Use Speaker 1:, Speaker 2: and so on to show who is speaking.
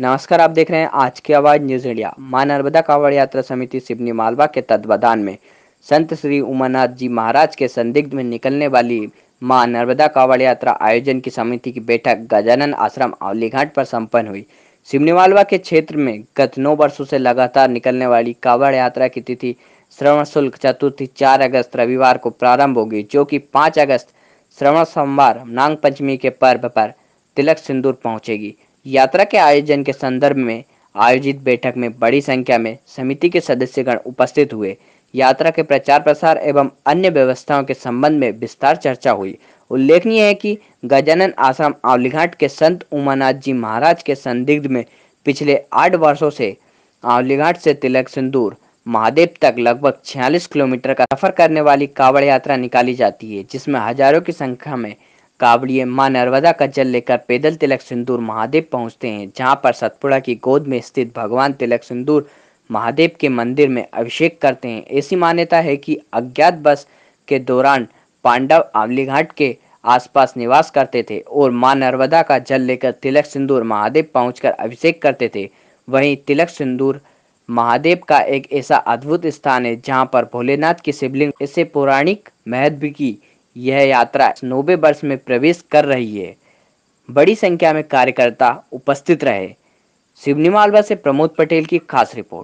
Speaker 1: नमस्कार आप देख रहे हैं आज की आवाज न्यूज इंडिया मां नर्मदा कावड़ यात्रा समिति सिवनी मालवा के तत्वाधान में संत श्री उमरनाथ जी महाराज के संदिग्ध में निकलने वाली मां नर्मदा कावड़ यात्रा आयोजन की समिति की बैठक गजानन आश्रम आवलीघाट पर संपन्न हुई सिवनी मालवा के क्षेत्र में गत नौ वर्षो से लगातार निकलने वाली कांवड़ यात्रा की तिथि श्रवण शुल्क चतुर्थी चार अगस्त रविवार को प्रारंभ होगी जो की पांच अगस्त श्रवण सोमवार नाग पंचमी के पर्व पर तिलक सिंदूर पहुंचेगी यात्रा के आयोजन के संदर्भ में आयोजित बैठक में बड़ी संख्या में समिति के सदस्यगण उपस्थित हुए यात्रा के प्रचार प्रसार एवं अन्य व्यवस्थाओं के संबंध में विस्तार चर्चा हुई उल्लेखनीय है कि गजानन आश्रम आवलीघाट के संत उमानाथ जी महाराज के संदिग्ध में पिछले आठ वर्षों से आवलीघाट से तिलक सिंदूर महादेव तक लगभग 46 किलोमीटर का सफर करने वाली कावड़ यात्रा निकाली जाती है जिसमें हजारों की संख्या में कावड़िए मां नर्मदा का जल लेकर पैदल तिलक सिंदूर महादेव पहुंचते हैं जहां पर सतपुड़ा की गोद में स्थित भगवान तिलक सिंदूर महादेव के मंदिर में अभिषेक करते हैं ऐसी मान्यता है कि अज्ञात बस के दौरान पांडव आंवली घाट के आसपास निवास करते थे और मां नर्मदा का जल लेकर तिलक सिंदूर महादेव पहुंचकर अभिषेक करते थे वहीं तिलक सिंदूर महादेव का एक ऐसा अद्भुत स्थान है जहां पर भोलेनाथ की शिवलिंग इसे पौराणिक महत्व की यह यात्रा नौबे वर्ष में प्रवेश कर रही है बड़ी संख्या में कार्यकर्ता उपस्थित रहे शिवनी मालवा से प्रमोद पटेल की खास रिपोर्ट